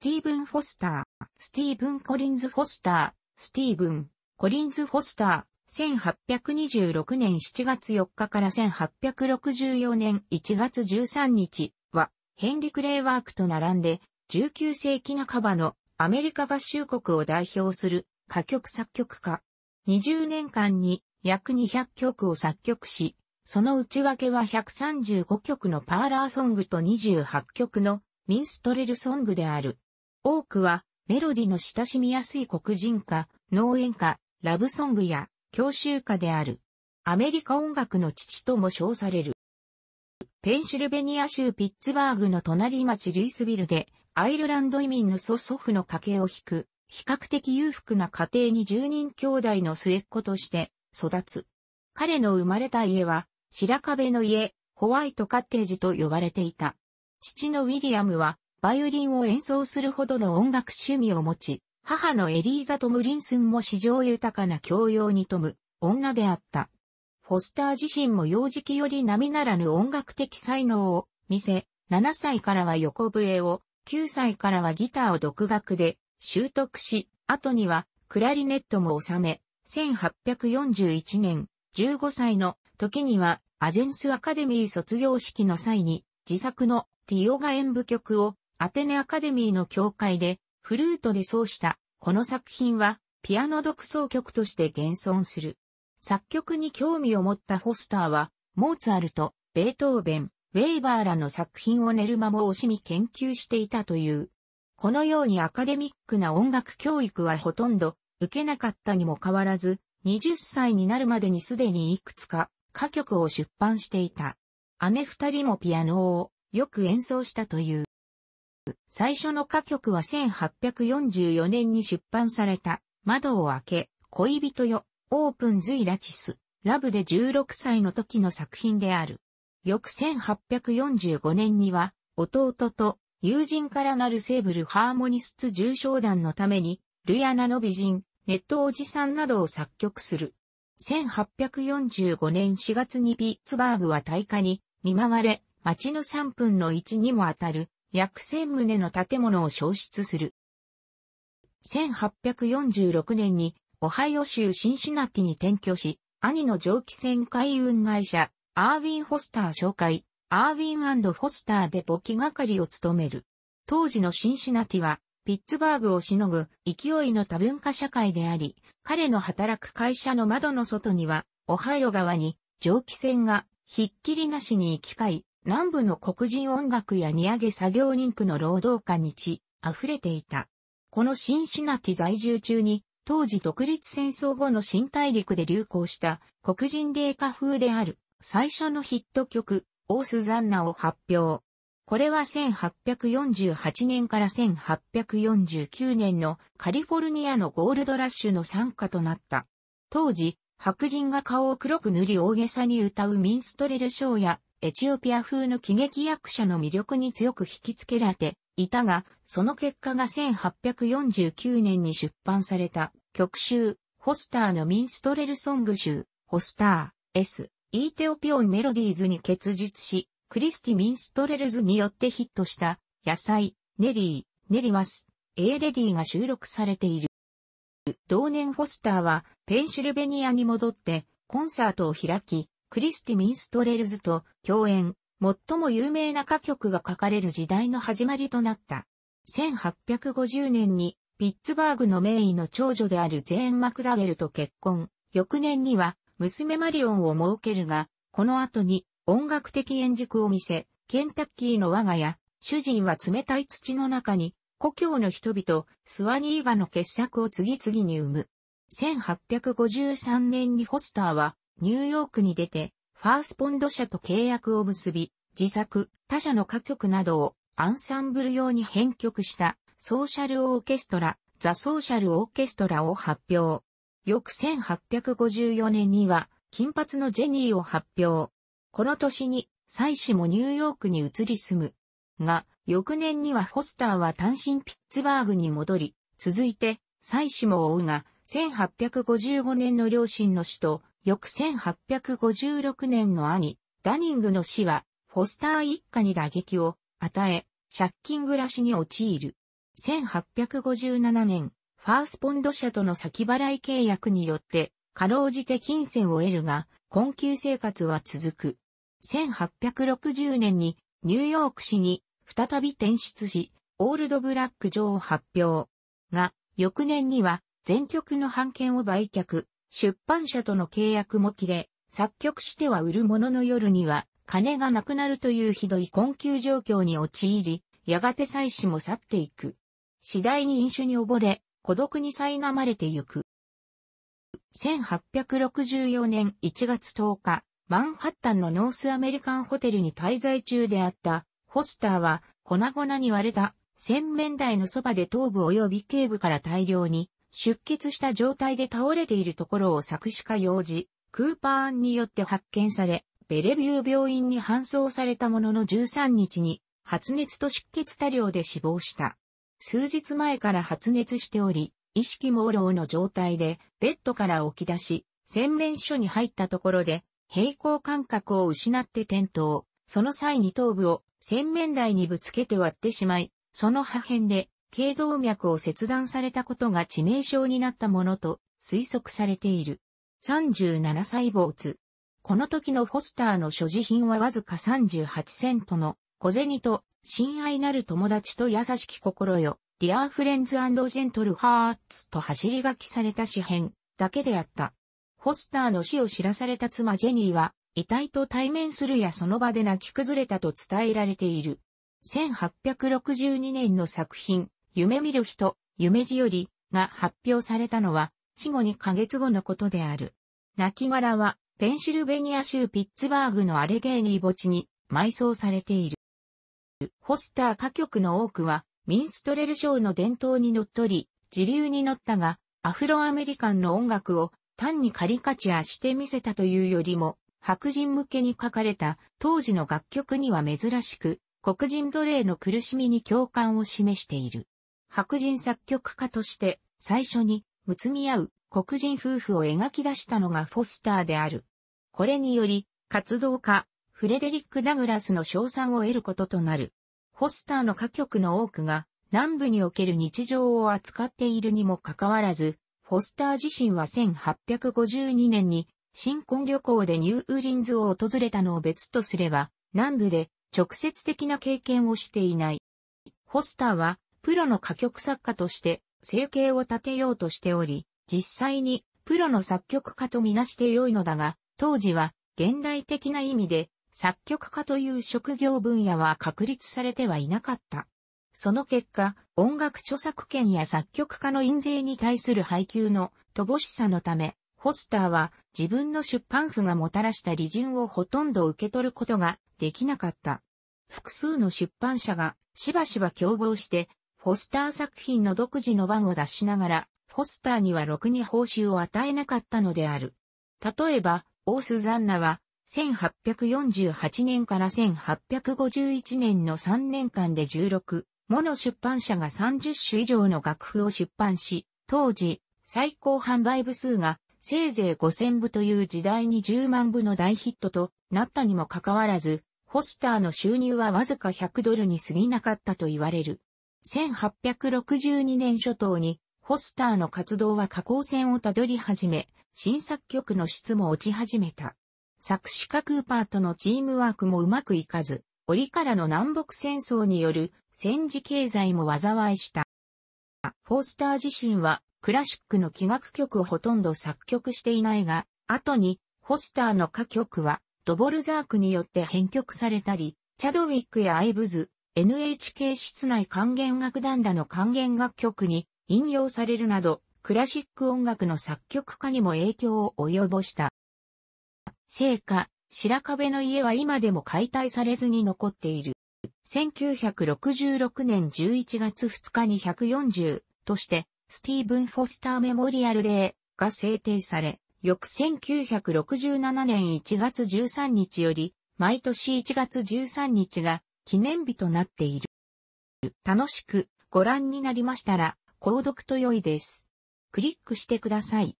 スティーブン・フォスター、スティーブン・コリンズ・フォスター、スティーブン・コリンズ・フォスター、1826年7月4日から1864年1月13日は、ヘンリク・レイワークと並んで、19世紀半ばのアメリカ合衆国を代表する歌曲作曲家。20年間に約200曲を作曲し、その内訳は135曲のパーラーソングと28曲のミンストレルソングである。多くはメロディの親しみやすい黒人歌、農園歌、ラブソングや教習歌である。アメリカ音楽の父とも称される。ペンシルベニア州ピッツバーグの隣町ルイスビルでアイルランド移民の祖祖父の家系を引く比較的裕福な家庭に10人兄弟の末っ子として育つ。彼の生まれた家は白壁の家、ホワイトカッテージと呼ばれていた。父のウィリアムはバイオリンを演奏するほどの音楽趣味を持ち、母のエリーザ・トムリンスンも史上豊かな教養に富む女であった。フォスター自身も幼児期より並ならぬ音楽的才能を見せ、7歳からは横笛を、9歳からはギターを独学で習得し、後にはクラリネットも収め、1841年、15歳の時にはアジェンスアカデミー卒業式の際に自作のティオガ演舞曲をアテネアカデミーの教会でフルートで奏した、この作品はピアノ独奏曲として現存する。作曲に興味を持ったフォスターは、モーツァルト、ベートーベン、ウェーバーらの作品を寝る間も惜しみ研究していたという。このようにアカデミックな音楽教育はほとんど受けなかったにも変わらず、20歳になるまでにすでにいくつか歌曲を出版していた。姉二人もピアノをよく演奏したという。最初の歌曲は1844年に出版された、窓を開け、恋人よ、オープンズイラチス、ラブで16歳の時の作品である。翌1845年には、弟と友人からなるセーブルハーモニスツ重賞団のために、ルヤナの美人、ネットおじさんなどを作曲する。1845年4月にピッツバーグは大火に見舞われ、街の3分の1にもあたる約千棟の建物を消失する。1846年に、オハイオ州シンシナティに転居し、兄の蒸気船海運会社、アーウィン・フォスター紹介、アーウィンフォスターで簿記係を務める。当時のシンシナティは、ピッツバーグをしのぐ勢いの多文化社会であり、彼の働く会社の窓の外には、オハイオ川に蒸気船がひっきりなしに行き交い、南部の黒人音楽や荷上げ作業人婦の労働家に血、溢れていた。このシンシナティ在住中に、当時独立戦争後の新大陸で流行した黒人霊歌風である最初のヒット曲、オースザンナを発表。これは1848年から1849年のカリフォルニアのゴールドラッシュの参加となった。当時、白人が顔を黒く塗り大げさに歌うミンストレルショーやエチオピア風の喜劇役者の魅力に強く引きつけられていたが、その結果が1849年に出版された曲集、ホスターのミンストレルソング集、ホスター、S、イーテオピオンメロディーズに結実し、クリスティ・ミンストレルズによってヒットした、野菜、ネリー、ネリマス、A レディが収録されている。同年フォスターは、ペンシルベニアに戻って、コンサートを開き、クリスティ・ミンストレルズと共演、最も有名な歌曲が書かれる時代の始まりとなった。1850年にピッツバーグの名医の長女であるゼーン・マクダウェルと結婚。翌年には娘マリオンを設けるが、この後に音楽的演熟を見せ、ケンタッキーの我が家、主人は冷たい土の中に、故郷の人々、スワニーガの傑作を次々に生む。1853年にホスターはニューヨークに出て、ファースポンド社と契約を結び、自作、他社の歌曲などをアンサンブル用に編曲したソーシャルオーケストラ、ザ・ソーシャルオーケストラを発表。翌1854年には金髪のジェニーを発表。この年に妻子もニューヨークに移り住む。が、翌年にはフォスターは単身ピッツバーグに戻り、続いて妻子も追うが、1855年の両親の死と翌1856年の兄、ダニングの死は、フォスター一家に打撃を与え、借金暮らしに陥る。1857年、ファースポンド社との先払い契約によって、かろうじて金銭を得るが、困窮生活は続く。1860年にニューヨーク市に再び転出し、オールドブラック上を発表。が、翌年には全局の判券を売却、出版社との契約も切れ、作曲しては売るものの夜には、金がなくなるというひどい困窮状況に陥り、やがて妻子も去っていく。次第に飲酒に溺れ、孤独に苛まれてゆく。1864年1月10日、マンハッタンのノースアメリカンホテルに滞在中であったホスターは粉々に割れた洗面台のそばで頭部及び頸部から大量に出血した状態で倒れているところを作詞家用事、クーパー案によって発見され、ベレビュー病院に搬送されたものの13日に、発熱と出血多量で死亡した。数日前から発熱しており、意識朦朧の状態で、ベッドから起き出し、洗面所に入ったところで、平行感覚を失って転倒。その際に頭部を洗面台にぶつけて割ってしまい、その破片で頸動脈を切断されたことが致命傷になったものと推測されている。37細胞この時のフォスターの所持品はわずか38セントの小銭と親愛なる友達と優しき心よ、ディアーフレンズジェントルハーツと走り書きされた詩編だけであった。フォスターの死を知らされた妻ジェニーは遺体と対面するやその場で泣き崩れたと伝えられている。1862年の作品、夢見る人、夢じよりが発表されたのは死後2ヶ月後のことである。亡骸はペンシルベニア州ピッツバーグのアレゲーニー墓地に埋葬されている。ホスター歌曲の多くはミンストレル賞の伝統にのっとり、自流に乗ったが、アフロアメリカンの音楽を単にカリカチュアしてみせたというよりも、白人向けに書かれた当時の楽曲には珍しく、黒人奴隷の苦しみに共感を示している。白人作曲家として最初にむつみ合う黒人夫婦を描き出したのがフォスターである。これにより活動家フレデリック・ダグラスの賞賛を得ることとなる。フォスターの歌曲の多くが南部における日常を扱っているにもかかわらず、フォスター自身は1852年に新婚旅行でニューウーリンズを訪れたのを別とすれば、南部で直接的な経験をしていない。フォスターはプロの歌曲作家として生計を立てようとしており、実際にプロの作曲家とみなして良いのだが、当時は現代的な意味で作曲家という職業分野は確立されてはいなかった。その結果、音楽著作権や作曲家の印税に対する配給の乏しさのため、ホスターは自分の出版譜がもたらした利潤をほとんど受け取ることができなかった。複数の出版社がしばしば競合してフォスター作品の独自の番を出しながら、フォスターにはろくに報酬を与えなかったのである。例えば、オースザンナは、1848年から1851年の3年間で16、もの出版社が30種以上の楽譜を出版し、当時、最高販売部数がせいぜい5000部という時代に10万部の大ヒットとなったにもかかわらず、フォスターの収入はわずか100ドルに過ぎなかったと言われる。1862年初頭に、フォスターの活動は下降線をたどり始め、新作曲の質も落ち始めた。作詞家クーパーとのチームワークもうまくいかず、折からの南北戦争による戦時経済も災いした。フォースター自身はクラシックの器楽曲をほとんど作曲していないが、後にフォスターの歌曲はドボルザークによって編曲されたり、チャドウィックやアイブズ、NHK 室内管弦楽団らの管弦楽曲に引用されるなど、クラシック音楽の作曲家にも影響を及ぼした。聖火、白壁の家は今でも解体されずに残っている。1966年11月2日に140として、スティーブン・フォスター・メモリアル・デーが制定され、翌1967年1月13日より、毎年1月13日が記念日となっている。楽しくご覧になりましたら、購読と良いです。クリックしてください。